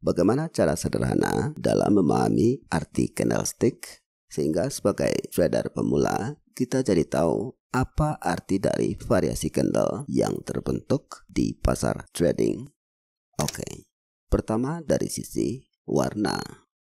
Bagaimana cara sederhana dalam memahami arti candlestick sehingga sebagai trader pemula kita jadi tahu apa arti dari variasi candle yang terbentuk di pasar trading. Oke, okay. pertama dari sisi warna.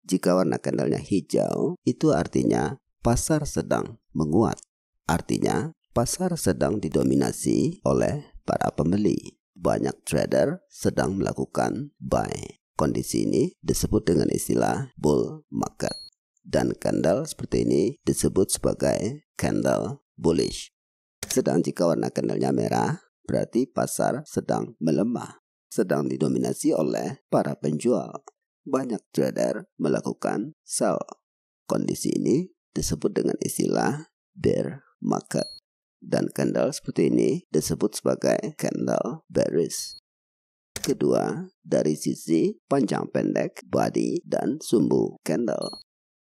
Jika warna candlenya hijau, itu artinya pasar sedang menguat. Artinya pasar sedang didominasi oleh para pembeli. Banyak trader sedang melakukan buy Kondisi ini disebut dengan istilah bull market dan candle seperti ini disebut sebagai candle bullish. Sedang jika warna candlenya merah, berarti pasar sedang melemah, sedang didominasi oleh para penjual. Banyak trader melakukan sell. Kondisi ini disebut dengan istilah bear market. Dan candle seperti ini disebut sebagai candle bearish kedua dari sisi panjang pendek body dan sumbu candle.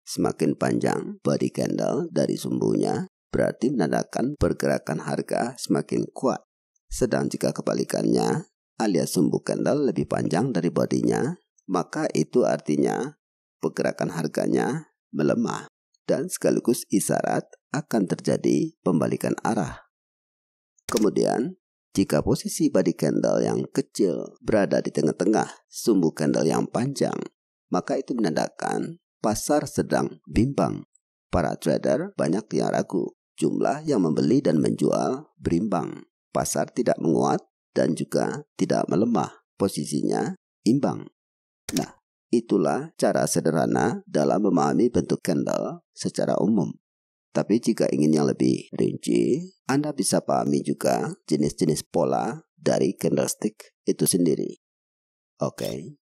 Semakin panjang body candle dari sumbunya berarti menandakan pergerakan harga semakin kuat. Sedang jika kebalikannya, alias sumbu candle lebih panjang dari bodinya, maka itu artinya pergerakan harganya melemah dan sekaligus isyarat akan terjadi pembalikan arah. Kemudian, jika posisi body candle yang kecil berada di tengah-tengah sumbu candle yang panjang, maka itu menandakan pasar sedang bimbang. Para trader banyak yang ragu, jumlah yang membeli dan menjual berimbang. Pasar tidak menguat dan juga tidak melemah, posisinya imbang. Nah, itulah cara sederhana dalam memahami bentuk candle secara umum. Tapi jika ingin yang lebih rinci, anda bisa pahami juga jenis-jenis pola dari candlestick itu sendiri. Oke, okay.